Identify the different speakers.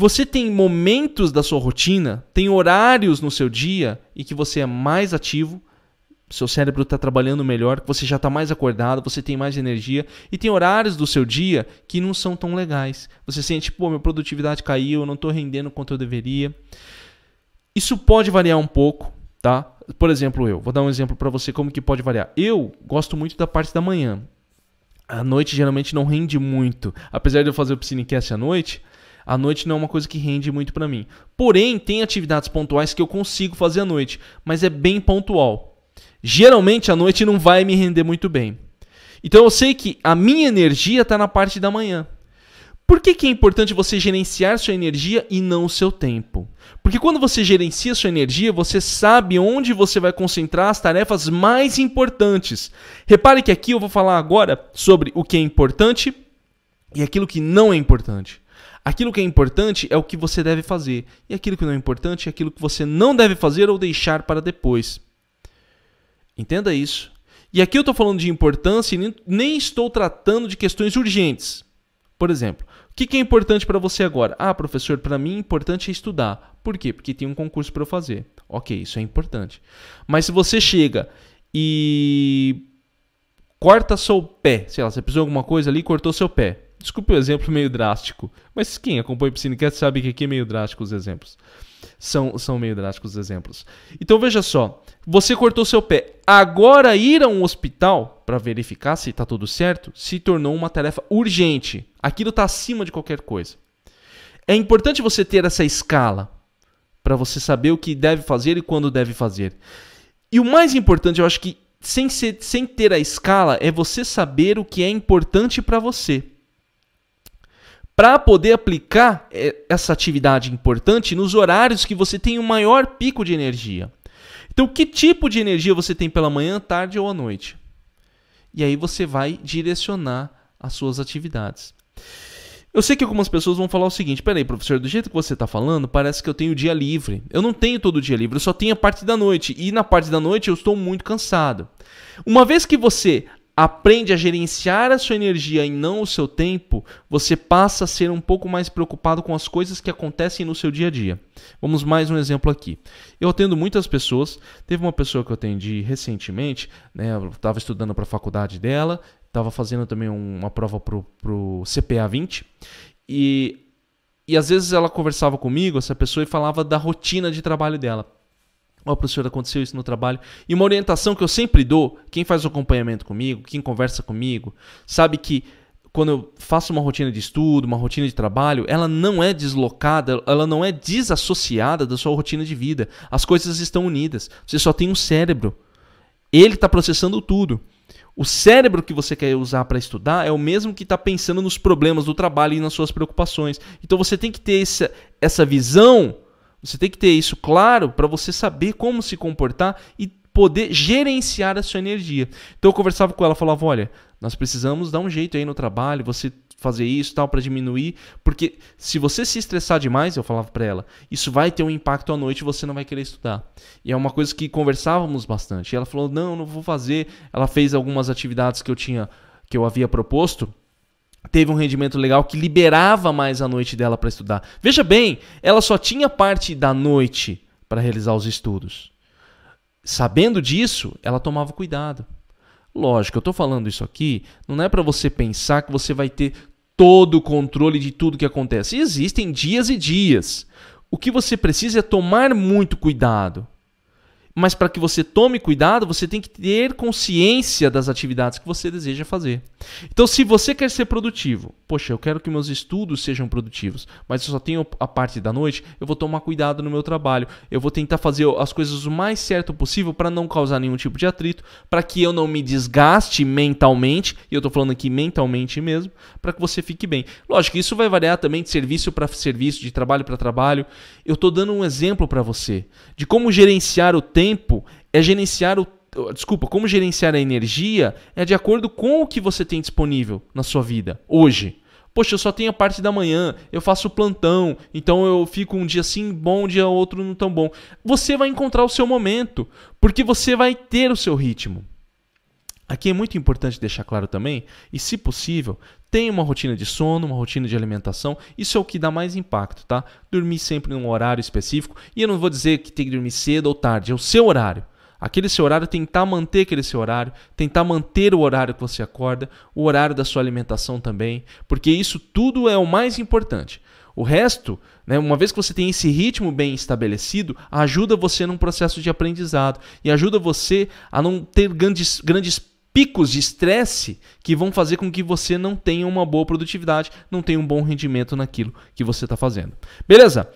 Speaker 1: Você tem momentos da sua rotina, tem horários no seu dia em que você é mais ativo, seu cérebro está trabalhando melhor, você já está mais acordado, você tem mais energia e tem horários do seu dia que não são tão legais. Você sente, pô, minha produtividade caiu, eu não estou rendendo quanto eu deveria. Isso pode variar um pouco, tá? Por exemplo, eu vou dar um exemplo para você como que pode variar. Eu gosto muito da parte da manhã. A noite geralmente não rende muito, apesar de eu fazer o Piscinecast à noite. A noite não é uma coisa que rende muito para mim. Porém, tem atividades pontuais que eu consigo fazer à noite, mas é bem pontual. Geralmente a noite não vai me render muito bem. Então eu sei que a minha energia está na parte da manhã. Por que, que é importante você gerenciar sua energia e não o seu tempo? Porque quando você gerencia sua energia, você sabe onde você vai concentrar as tarefas mais importantes. Repare que aqui eu vou falar agora sobre o que é importante e aquilo que não é importante. Aquilo que é importante é o que você deve fazer, e aquilo que não é importante é aquilo que você não deve fazer ou deixar para depois. Entenda isso. E aqui eu estou falando de importância e nem estou tratando de questões urgentes. Por exemplo, o que é importante para você agora? Ah, professor, para mim importante é estudar. Por quê? Porque tem um concurso para eu fazer. Ok, isso é importante. Mas se você chega e corta seu pé, sei lá, você de alguma coisa ali e cortou seu pé. Desculpe o exemplo meio drástico, mas quem acompanha o Piscinecast sabe que aqui é meio drástico os exemplos. São, são meio drásticos os exemplos. Então veja só, você cortou seu pé. Agora ir a um hospital para verificar se está tudo certo se tornou uma tarefa urgente. Aquilo está acima de qualquer coisa. É importante você ter essa escala para você saber o que deve fazer e quando deve fazer. E o mais importante, eu acho que sem, ser, sem ter a escala, é você saber o que é importante para você para poder aplicar eh, essa atividade importante nos horários que você tem o maior pico de energia. Então, que tipo de energia você tem pela manhã, tarde ou à noite? E aí você vai direcionar as suas atividades. Eu sei que algumas pessoas vão falar o seguinte: peraí, professor, do jeito que você está falando, parece que eu tenho dia livre. Eu não tenho todo dia livre, eu só tenho a parte da noite. E na parte da noite eu estou muito cansado. Uma vez que você aprende a gerenciar a sua energia e não o seu tempo, você passa a ser um pouco mais preocupado com as coisas que acontecem no seu dia a dia. Vamos mais um exemplo aqui. Eu atendo muitas pessoas. Teve uma pessoa que eu atendi recentemente, né, estava estudando para a faculdade dela, estava fazendo também uma prova para o CPA 20, e, e às vezes ela conversava comigo, essa pessoa, e falava da rotina de trabalho dela. Ó, oh, professor, aconteceu isso no trabalho. E uma orientação que eu sempre dou, quem faz o acompanhamento comigo, quem conversa comigo, sabe que quando eu faço uma rotina de estudo, uma rotina de trabalho, ela não é deslocada, ela não é desassociada da sua rotina de vida. As coisas estão unidas. Você só tem um cérebro. Ele está processando tudo. O cérebro que você quer usar para estudar é o mesmo que está pensando nos problemas do trabalho e nas suas preocupações. Então você tem que ter essa, essa visão você tem que ter isso claro para você saber como se comportar e poder gerenciar a sua energia. Então eu conversava com ela, falava: olha, nós precisamos dar um jeito aí no trabalho, você fazer isso tal para diminuir, porque se você se estressar demais, eu falava para ela, isso vai ter um impacto à noite, você não vai querer estudar. E é uma coisa que conversávamos bastante. E ela falou: "Não, não vou fazer". Ela fez algumas atividades que eu tinha que eu havia proposto teve um rendimento legal que liberava mais a noite dela para estudar. Veja bem, ela só tinha parte da noite para realizar os estudos. Sabendo disso, ela tomava cuidado. Lógico, eu estou falando isso aqui, não é para você pensar que você vai ter todo o controle de tudo que acontece. Existem dias e dias. O que você precisa é tomar muito cuidado. Mas para que você tome cuidado, você tem que ter consciência das atividades que você deseja fazer. Então, se você quer ser produtivo, poxa, eu quero que meus estudos sejam produtivos, mas eu só tenho a parte da noite, eu vou tomar cuidado no meu trabalho. Eu vou tentar fazer as coisas o mais certo possível para não causar nenhum tipo de atrito, para que eu não me desgaste mentalmente, e eu estou falando aqui mentalmente mesmo, para que você fique bem. Lógico, isso vai variar também de serviço para serviço, de trabalho para trabalho. Eu estou dando um exemplo para você de como gerenciar o tempo tempo é gerenciar o desculpa, como gerenciar a energia é de acordo com o que você tem disponível na sua vida hoje. Poxa, eu só tenho a parte da manhã, eu faço plantão, então eu fico um dia assim bom, um dia outro não tão bom. Você vai encontrar o seu momento, porque você vai ter o seu ritmo. Aqui é muito importante deixar claro também, e se possível, tenha uma rotina de sono, uma rotina de alimentação, isso é o que dá mais impacto, tá? Dormir sempre num horário específico, e eu não vou dizer que tem que dormir cedo ou tarde, é o seu horário. Aquele seu horário, tentar manter aquele seu horário, tentar manter o horário que você acorda, o horário da sua alimentação também, porque isso tudo é o mais importante. O resto, né, uma vez que você tem esse ritmo bem estabelecido, ajuda você num processo de aprendizado e ajuda você a não ter grandes, grandes picos de estresse que vão fazer com que você não tenha uma boa produtividade, não tenha um bom rendimento naquilo que você está fazendo. Beleza?